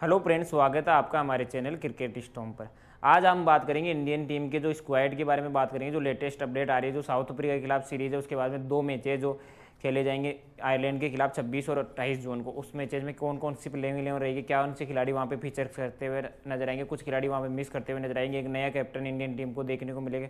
hello friends स्वागत है आपका हमारे चैनल क्रिकेट स्टोम पर आज हम बात करेंगे इंडियन टीम के जो स्क्वाड के बारे में बात करेंगे जो लेटेस्ट अपडेट आ रही है जो साउथ अफ्रीका के खिलाफ सीरीज है उसके बाद में दो मैचे जो खेले जाएंगे आयरलैंड के खिलाफ 26 और 28 जून को उस मैचेज में कौन कौन सी प्लेइंग इलेवन रहेगी क्या उनसे खिलाड़ी वहाँ पे फीचर करते हुए नजर आएंगे कुछ खिलाड़ी वहाँ पे मिस करते हुए नजर आएंगे एक नया कैप्टन इंडियन टीम को देखने को मिलेगा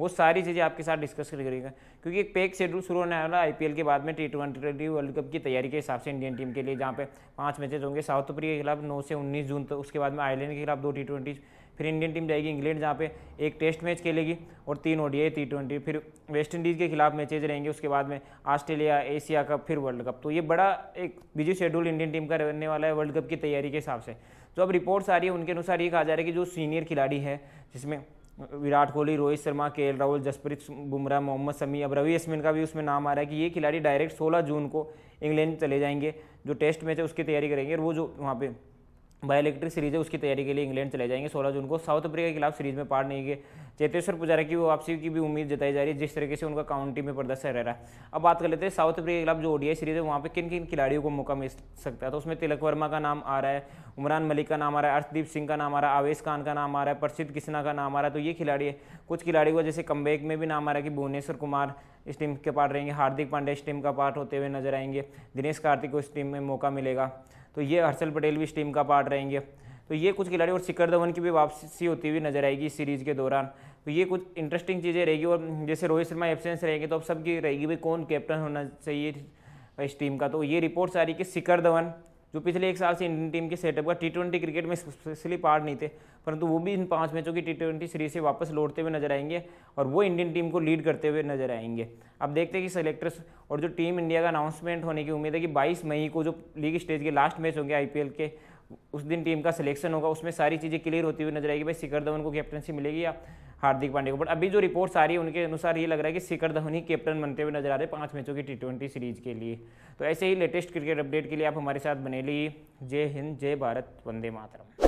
वो सारी चीज़ें आपके साथ डिस्कस करेगा क्योंकि एक पैक शेड्यूल शुरू होने वाला आई के बाद में टी ट्वेंटी वर्ल्ड कप की तैयारी के हिसाब से इंडियन टीम के लिए जहाँ पे पाँच मैचेज होंगे साउथ अफ्रीका के खिलाफ नौ से उन्नीस जून तक तो उसके बाद में आयरलैंड के खिलाफ दो टी ट्वेंटी फिर इंडियन टीम जाएगी इंग्लैंड जहाँ पे एक टेस्ट मैच खेलेगी और तीन ओडीआई टी ट्वेंटी फिर वेस्ट इंडीज़ के खिलाफ मैचेज रहेंगे उसके बाद में ऑस्ट्रेलिया एशिया कप फिर वर्ल्ड कप तो ये बड़ा एक बिजी शेड्यूल इंडियन टीम का रहने वाला है वर्ल्ड कप की तैयारी के हिसाब से जो तो अब रिपोर्ट्स आ रही है उनके अनुसार ये कहा जा रहा है कि जो सीनियर खिलाड़ी है जिसमें विराट कोहली रोहित शर्मा के राहुल जसप्रीत बुमराह मोहम्मद समी अब रवि अश्विन का भी उसमें नाम आ रहा है कि ये खिलाड़ी डायरेक्ट 16 जून को इंग्लैंड चले जाएंगे जो टेस्ट मैच है उसकी तैयारी करेंगे और वो जो वहाँ पे बायोलेक्ट्रिक सीरीज है उसकी तैयारी के लिए इंग्लैंड चले जाएंगे सोलह जून को साउथ अफ्रीका के खिलाफ सीरीज में पार नहीं गए चेतेश्वर पुजारा की वापसी की भी उम्मीद जताई जा रही है जिस तरीके से उनका काउंटी में प्रदर्शन रह रहा है अब बात कर लेते हैं साउथ अफ्रीका के खिलाफ जो ओडीआई सीरीज है वहाँ पे किन किन खिलाड़ियों को मौका मिल सकता है तो उसमें तिलक वर्मा का नाम आ रहा है उमरान मलिक का नाम आ रहा है अर्शदीप सिंह का नाम आ रहा है आवेश खान का नाम आ रहा है प्रसिद्ध किसना का नाम आ रहा है तो ये खिलाड़ी है कुछ खिलाड़ी को जैसे कमबैक में भी नाम आ रहा है कि भुवनेश्वर कुमार इस टीम के पार्ट रहेंगे हार्दिक पांडे इस टीम का पार्ट होते हुए नजर आएंगे दिनेश कार्तिक को इस टीम में मौका मिलेगा तो ये हर्षल पटेल भी इस टीम का पार्ट रहेंगे तो ये कुछ खिलाड़ी और शिखर धवन की भी वापसी होती हुई नजर आएगी सीरीज के दौरान तो ये कुछ इंटरेस्टिंग चीज़ें रहेगी और जैसे रोहित शर्मा एबसेंस रहेंगे तो अब सबकी रहेगी भाई कौन कैप्टन होना चाहिए इस टीम का तो ये रिपोर्ट्स आ रही कि शिखर धवन जो पिछले एक साल से इंडियन टीम के सेटअप का टी ट्वेंटी क्रिकेट में स्पेशली पार्ट नहीं थे परंतु वो भी इन पांच मैचों की टी ट्वेंटी सीरीज से वापस लौटते हुए नजर आएंगे और वो इंडियन टीम को लीड करते हुए नजर आएंगे अब देखते हैं कि सेलेक्टर्स और जो टीम इंडिया का अनाउंसमेंट होने की उम्मीद है कि 22 मई को जो लीग स्टेज के लास्ट मैच होंगे आई के उस दिन टीम का सिलेक्शन होगा उसमें सारी चीज़ें क्लियर होती हुई नजर आएगी भाई शिखर धवन को कैप्टनसी मिलेगी या हार्दिक पांडे को बट अभी जो रिपोर्ट्स आ रही है उनके अनुसार ये लग रहा है कि शिखर धवन ही कैप्टन बनते हुए नजर आ रहे हैं पाँच मैचों की टी ट्वेंटी सीरीज के लिए तो ऐसे ही लेटेस्ट क्रिकेट अपडेट के लिए आप हमारे साथ बने लिए जय हिंद जय भारत वंदे मातरम